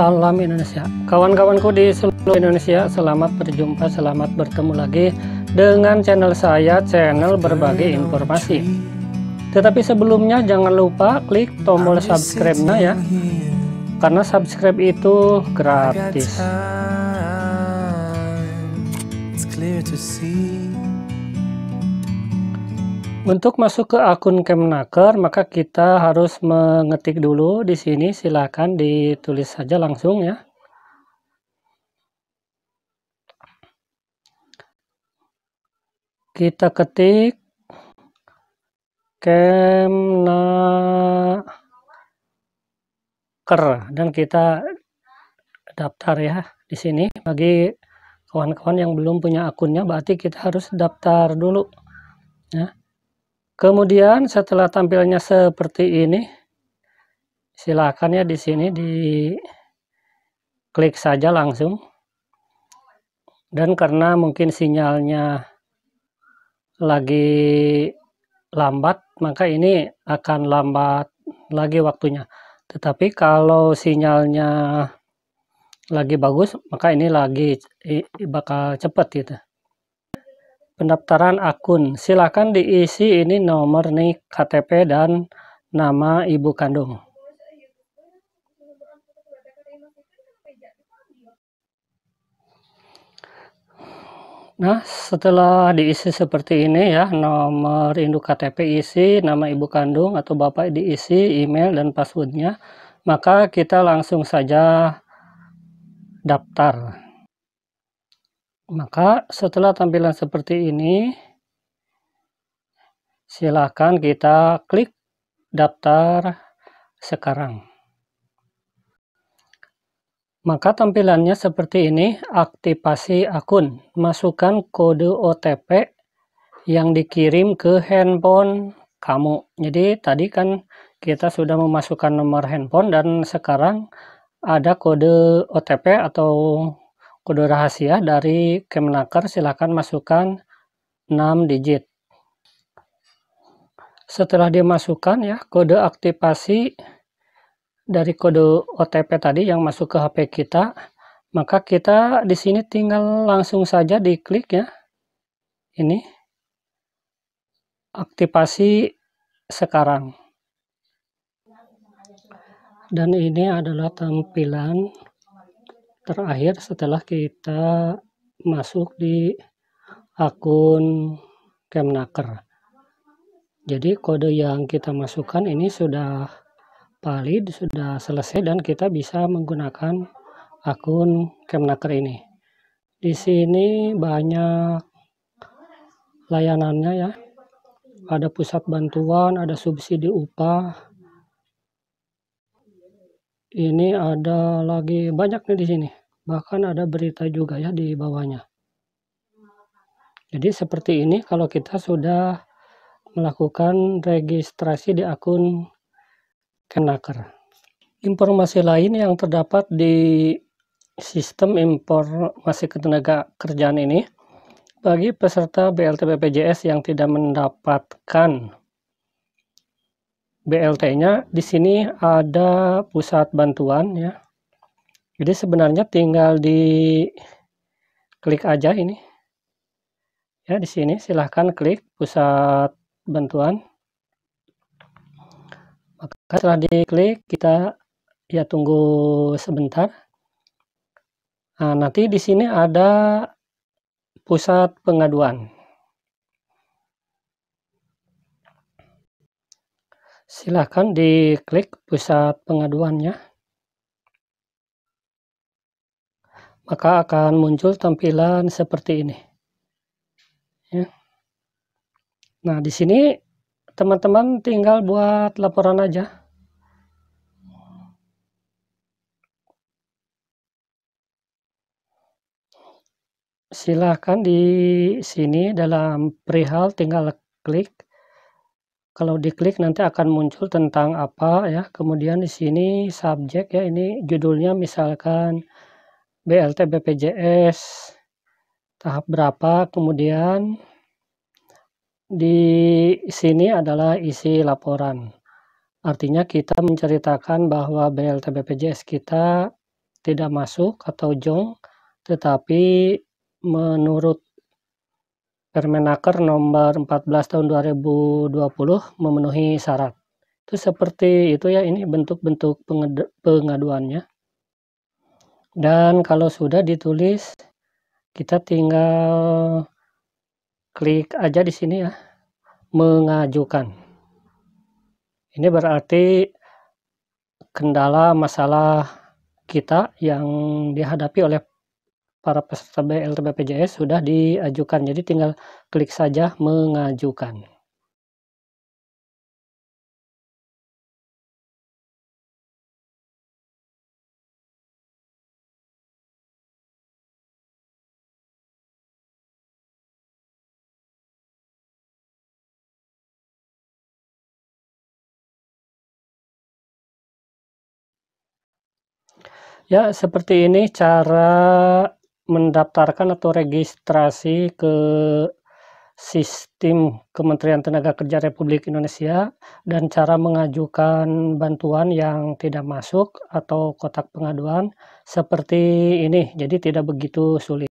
Salam Indonesia. Kawan-kawanku di seluruh Indonesia, selamat berjumpa, selamat bertemu lagi dengan channel saya, channel berbagi informasi. Tetapi sebelumnya jangan lupa klik tombol subscribe-nya ya. Karena subscribe itu gratis. Untuk masuk ke akun Kemnaker, maka kita harus mengetik dulu di sini. Silakan ditulis saja langsung ya. Kita ketik Kemnaker dan kita daftar ya di sini bagi kawan-kawan yang belum punya akunnya berarti kita harus daftar dulu ya Kemudian setelah tampilnya seperti ini, silakan ya di sini di klik saja langsung. Dan karena mungkin sinyalnya lagi lambat, maka ini akan lambat lagi waktunya. Tetapi kalau sinyalnya lagi bagus, maka ini lagi bakal cepat gitu pendaftaran akun. Silakan diisi ini nomor nih KTP, dan nama ibu kandung. Nah, setelah diisi seperti ini ya, nomor induk KTP isi, nama ibu kandung atau bapak diisi, email dan passwordnya, maka kita langsung saja daftar. Maka setelah tampilan seperti ini, silakan kita klik daftar sekarang. Maka tampilannya seperti ini, aktivasi akun. Masukkan kode OTP yang dikirim ke handphone kamu. Jadi tadi kan kita sudah memasukkan nomor handphone dan sekarang ada kode OTP atau kode rahasia dari Kemenaker silahkan masukkan 6 digit. Setelah dimasukkan ya kode aktivasi dari kode OTP tadi yang masuk ke HP kita, maka kita di sini tinggal langsung saja diklik ya. Ini aktivasi sekarang. Dan ini adalah tampilan terakhir setelah kita masuk di akun Kemnaker. Jadi kode yang kita masukkan ini sudah valid, sudah selesai dan kita bisa menggunakan akun Kemnaker ini. Di sini banyak layanannya ya. Ada pusat bantuan, ada subsidi upah. Ini ada lagi banyak nih di sini bahkan ada berita juga ya di bawahnya jadi seperti ini kalau kita sudah melakukan registrasi di akun Kenaker informasi lain yang terdapat di sistem informasi ketenaga kerjaan ini bagi peserta BLT BPJS yang tidak mendapatkan BLT-nya di sini ada pusat bantuan ya jadi sebenarnya tinggal di klik aja ini ya di sini silahkan klik pusat bantuan maka setelah diklik kita ya tunggu sebentar nah, nanti di sini ada pusat pengaduan silahkan diklik pusat pengaduannya maka akan muncul tampilan seperti ini. Ya. Nah, di sini teman-teman tinggal buat laporan aja. Silahkan di sini dalam perihal tinggal klik. Kalau diklik nanti akan muncul tentang apa ya. Kemudian di sini subjek ya ini judulnya misalkan BLT BPJS tahap berapa kemudian di sini adalah isi laporan artinya kita menceritakan bahwa BLT BPJS kita tidak masuk atau jong tetapi menurut Permenaker nomor 14 tahun 2020 memenuhi syarat. Itu seperti itu ya ini bentuk-bentuk pengaduannya dan kalau sudah ditulis kita tinggal klik aja di sini ya mengajukan ini berarti kendala masalah kita yang dihadapi oleh para peserta BLT BPJS sudah diajukan jadi tinggal klik saja mengajukan Ya, seperti ini cara mendaftarkan atau registrasi ke sistem Kementerian Tenaga Kerja Republik Indonesia dan cara mengajukan bantuan yang tidak masuk atau kotak pengaduan seperti ini. Jadi tidak begitu sulit.